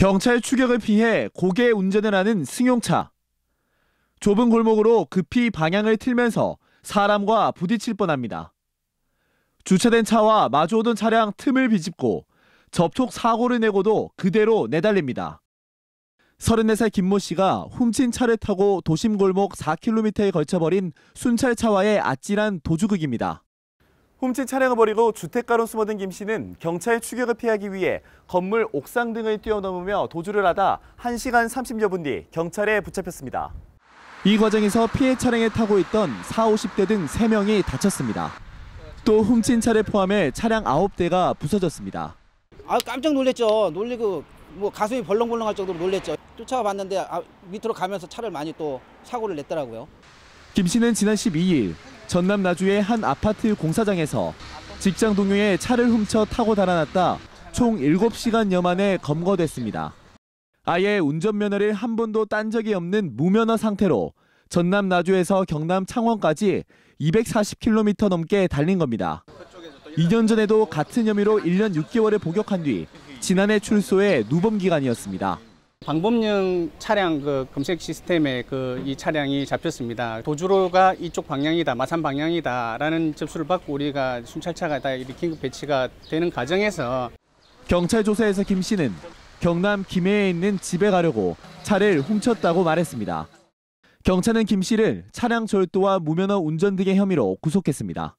경찰 추격을 피해 고개 운전을 하는 승용차. 좁은 골목으로 급히 방향을 틀면서 사람과 부딪힐 뻔합니다. 주차된 차와 마주오던 차량 틈을 비집고 접촉 사고를 내고도 그대로 내달립니다. 34살 김모 씨가 훔친 차를 타고 도심 골목 4km에 걸쳐버린 순찰차와의 아찔한 도주극입니다. 훔친 차량을 버리고 주택가로 숨어든 김 씨는 경찰 추격을 피하기 위해 건물 옥상 등을 뛰어넘으며 도주를 하다 1시간 30여 분 뒤 경찰에 붙잡혔습니다. 이 과정에서 피해 차량에 타고 있던 4, 50대 등 3명이 다쳤습니다. 또 훔친 차를 포함해 차량 9대가 부서졌습니다. 아 깜짝 놀랐죠. 놀리고 뭐 가슴이 벌렁벌렁할 정도로 놀랐죠. 쫓아 봤는데 아, 밑으로 가면서 차를 많이 또 사고를 냈더라고요. 김 씨는 지난 12일 전남 나주의 한 아파트 공사장에서 직장 동료의 차를 훔쳐 타고 달아났다 총 7시간여 만에 검거됐습니다. 아예 운전면허를 한 번도 딴 적이 없는 무면허 상태로 전남 나주에서 경남 창원까지 240km 넘게 달린 겁니다. 2년 전에도 같은 혐의로 1년 6개월을 복역한 뒤 지난해 출소해 누범 기간이었습니다. 방범용 차량 그 검색 시스템에 그이 차량이 잡혔습니다. 도주로가 이쪽 방향이다, 마산 방향이다라는 접수를 받고 우리가 순찰차가 다 이렇게 그 배치가 되는 과정에서 경찰 조사에서 김 씨는 경남 김해에 있는 집에 가려고 차를 훔쳤다고 말했습니다. 경찰은 김 씨를 차량 절도와 무면허 운전 등의 혐의로 구속했습니다.